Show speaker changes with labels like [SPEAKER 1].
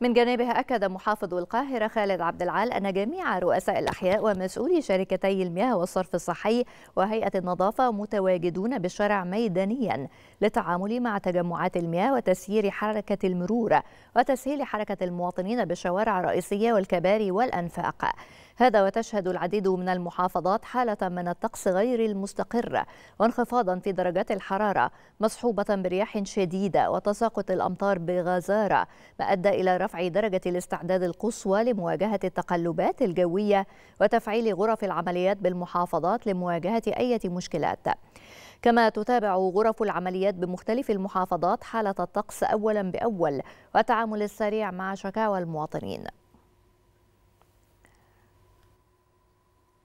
[SPEAKER 1] من جانبها أكد محافظ القاهرة خالد عبد العال أن جميع رؤساء الأحياء ومسؤولي شركتي المياه والصرف الصحي وهيئة النظافة متواجدون بالشارع ميدانيا للتعامل مع تجمعات المياه وتسيير حركة المرور وتسهيل حركة المواطنين بالشوارع الرئيسية والكباري والأنفاق هذا وتشهد العديد من المحافظات حالة من الطقس غير المستقر وانخفاضا في درجات الحرارة مصحوبة برياح شديدة وتساقط الأمطار بغزارة ما أدى إلى رفع درجة الاستعداد القصوى لمواجهة التقلبات الجوية وتفعيل غرف العمليات بالمحافظات لمواجهة أي مشكلات كما تتابع غرف العمليات بمختلف المحافظات حالة الطقس أولا بأول والتعامل السريع مع شكاوى المواطنين